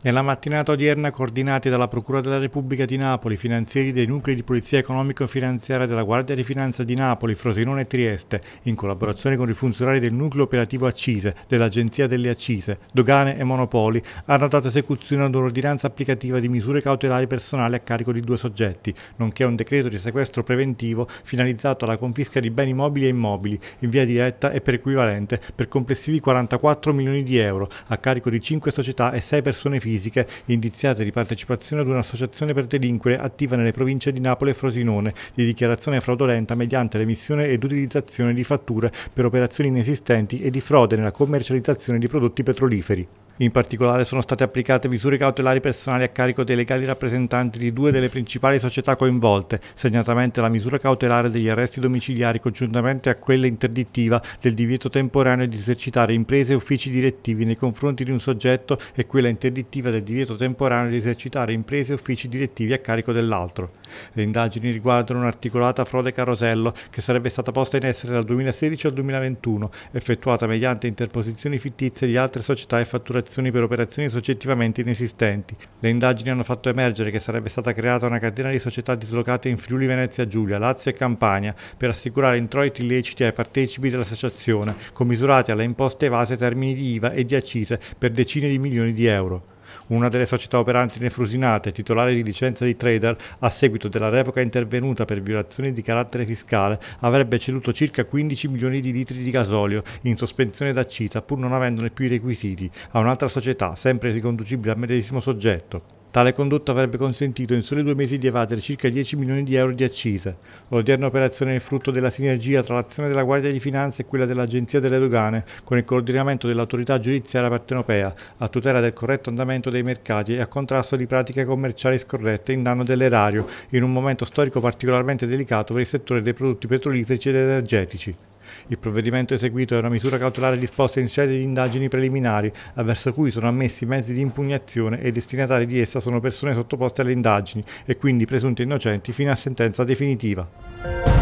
Nella mattinata odierna, coordinati dalla Procura della Repubblica di Napoli, finanzieri dei nuclei di polizia economico-finanziaria della Guardia di Finanza di Napoli, Frosinone e Trieste, in collaborazione con i funzionari del nucleo operativo Accise, dell'Agenzia delle Accise, Dogane e Monopoli, hanno dato esecuzione ad un'ordinanza applicativa di misure cautelari personali a carico di due soggetti, nonché un decreto di sequestro preventivo finalizzato alla confisca di beni mobili e immobili, in via diretta e per equivalente, per complessivi 44 milioni di euro, a carico di 5 società e 6 persone fisiche fisiche indiziate di partecipazione ad un'associazione per delinquere attiva nelle province di Napoli e Frosinone di dichiarazione fraudolenta mediante l'emissione ed utilizzazione di fatture per operazioni inesistenti e di frode nella commercializzazione di prodotti petroliferi. In particolare sono state applicate misure cautelari personali a carico dei legali rappresentanti di due delle principali società coinvolte, segnatamente la misura cautelare degli arresti domiciliari congiuntamente a quella interdittiva del divieto temporaneo di esercitare imprese e uffici direttivi nei confronti di un soggetto e quella interdittiva del divieto temporaneo di esercitare imprese e uffici direttivi a carico dell'altro. Le indagini riguardano un'articolata frode carosello che sarebbe stata posta in essere dal 2016 al 2021, effettuata mediante interposizioni fittizie di altre società e fatturazioni intercettazioni per operazioni soggettivamente inesistenti. Le indagini hanno fatto emergere che sarebbe stata creata una catena di società dislocate in Friuli Venezia Giulia, Lazio e Campania per assicurare introiti illeciti ai partecipi dell'associazione, commisurati alle imposte evase termini di IVA e di accise per decine di milioni di euro una delle società operanti nefrusinate, titolare di licenza di trader, a seguito della revoca intervenuta per violazioni di carattere fiscale, avrebbe ceduto circa 15 milioni di litri di gasolio in sospensione d'accisa pur non avendone più i requisiti a un'altra società, sempre riconducibile al medesimo soggetto. Tale condotta avrebbe consentito in soli due mesi di evadere circa 10 milioni di euro di accise. L'odierna operazione è frutto della sinergia tra l'azione della Guardia di Finanza e quella dell'Agenzia delle Dogane, con il coordinamento dell'autorità giudiziaria partenopea, a tutela del corretto andamento dei mercati e a contrasto di pratiche commerciali scorrette in danno dell'erario, in un momento storico particolarmente delicato per il settore dei prodotti petroliferici ed energetici. Il provvedimento eseguito è una misura cautelare disposta in sede di indagini preliminari, avverso cui sono ammessi mezzi di impugnazione e i destinatari di essa sono persone sottoposte alle indagini e quindi presunte innocenti fino a sentenza definitiva.